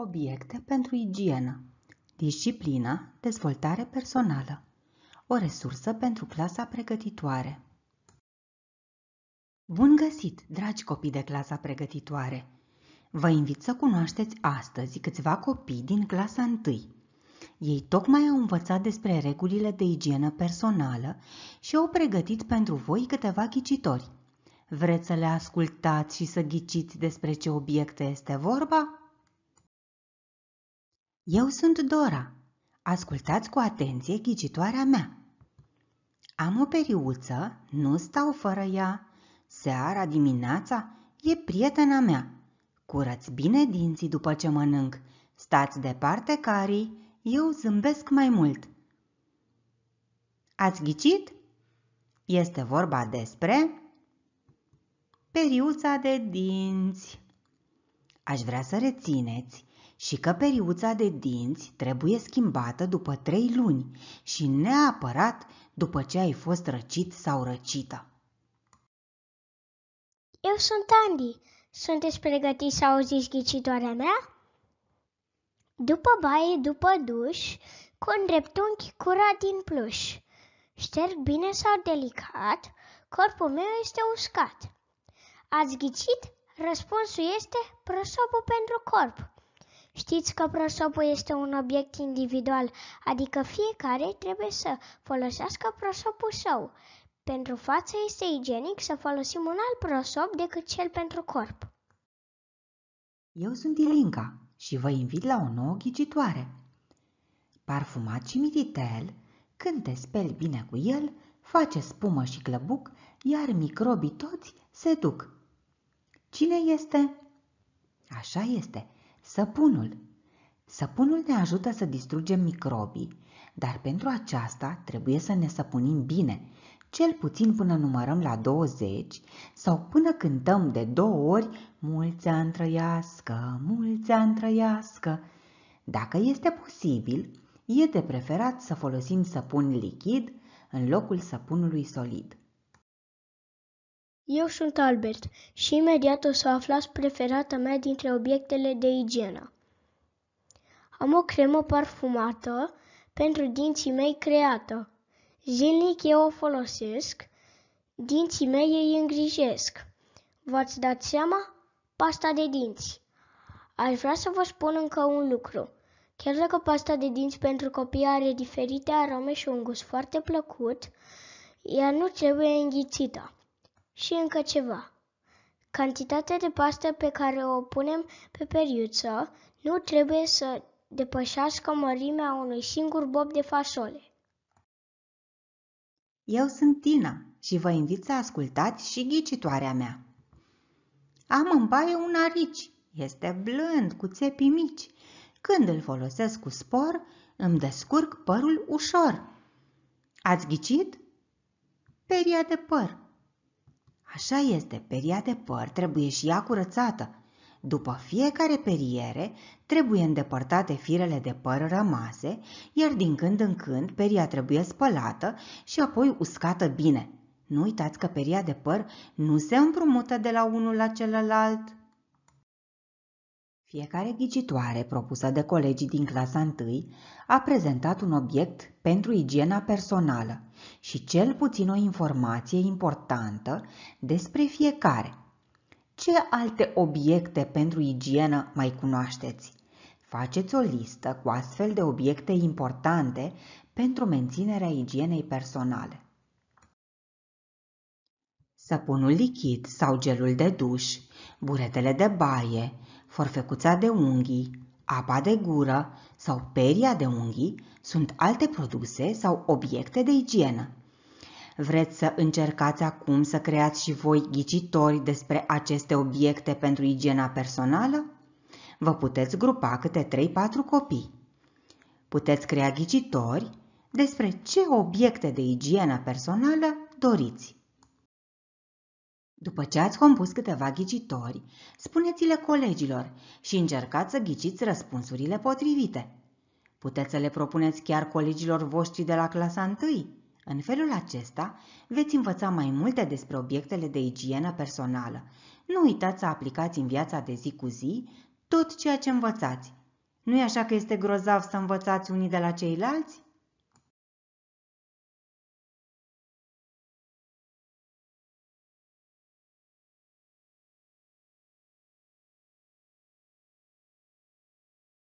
Obiecte pentru igienă. Disciplină, dezvoltare personală. O resursă pentru clasa pregătitoare. Bun găsit, dragi copii de clasa pregătitoare! Vă invit să cunoașteți astăzi câțiva copii din clasa 1. Ei tocmai au învățat despre regulile de igienă personală și au pregătit pentru voi câteva ghicitori. Vreți să le ascultați și să ghiciți despre ce obiecte este vorba? Eu sunt Dora. Ascultați cu atenție ghicitoarea mea. Am o periuță, nu stau fără ea. Seara, dimineața, e prietena mea. Curăț bine dinții după ce mănânc. Stați departe carii, eu zâmbesc mai mult. Ați ghicit? Este vorba despre periuța de dinți. Aș vrea să rețineți și că periuța de dinți trebuie schimbată după trei luni și neapărat după ce ai fost răcit sau răcită. Eu sunt Andy. Sunteți pregătiți să auziți ghicitoarea mea? După baie, după duș, cu un dreptunchi curat din pluș. Șterg bine sau delicat, corpul meu este uscat. Ați ghicit? Răspunsul este prosopul pentru corp. Știți că prosopul este un obiect individual, adică fiecare trebuie să folosească prosopul său. Pentru față este igienic să folosim un alt prosop decât cel pentru corp. Eu sunt Ilinca și vă invit la o nouă ghicitoare. Parfumat și mititel, când te speli bine cu el, face spumă și clăbuc, iar microbii toți se duc. Cine este? Așa este, Săpunul. Săpunul ne ajută să distrugem microbii, dar pentru aceasta trebuie să ne săpunim bine, cel puțin până numărăm la 20 sau până cântăm de două ori Mulți ani trăiască, mulți ani trăiască. Dacă este posibil, e de preferat să folosim săpun lichid în locul săpunului solid. Eu sunt Albert și imediat o să aflați preferata mea dintre obiectele de igienă. Am o cremă parfumată pentru dinții mei creată. Zilnic eu o folosesc, dinții mei îi îngrijesc. V-ați dat seama? Pasta de dinți. Aș vrea să vă spun încă un lucru. Chiar dacă pasta de dinți pentru copii are diferite arome și un gust foarte plăcut, ea nu trebuie înghițită. Și încă ceva. Cantitatea de pastă pe care o punem pe periuță nu trebuie să depășească mărimea unui singur bob de fasole. Eu sunt Tina și vă invit să ascultați și ghicitoarea mea. Am în baie un arici, este blând, cu țepi mici. Când îl folosesc cu spor, îmi descurc părul ușor. Ați ghicit? Peria de păr. Așa este, peria de păr trebuie și ea curățată. După fiecare periere, trebuie îndepărtate firele de păr rămase, iar din când în când peria trebuie spălată și apoi uscată bine. Nu uitați că peria de păr nu se împrumută de la unul la celălalt. Fiecare ghicitoare propusă de colegii din clasa 1 a prezentat un obiect pentru igiena personală și cel puțin o informație importantă despre fiecare. Ce alte obiecte pentru igienă mai cunoașteți? Faceți o listă cu astfel de obiecte importante pentru menținerea igienei personale. Săpunul lichid sau gelul de duș, buretele de baie, forfecuța de unghii, apa de gură sau peria de unghii sunt alte produse sau obiecte de igienă. Vreți să încercați acum să creați și voi ghicitori despre aceste obiecte pentru igiena personală? Vă puteți grupa câte 3-4 copii. Puteți crea ghicitori despre ce obiecte de igienă personală doriți. După ce ați compus câteva ghicitori, spuneți-le colegilor și încercați să ghiciți răspunsurile potrivite. Puteți să le propuneți chiar colegilor voștri de la clasa 1. În felul acesta veți învăța mai multe despre obiectele de igienă personală. Nu uitați să aplicați în viața de zi cu zi tot ceea ce învățați. Nu e așa că este grozav să învățați unii de la ceilalți?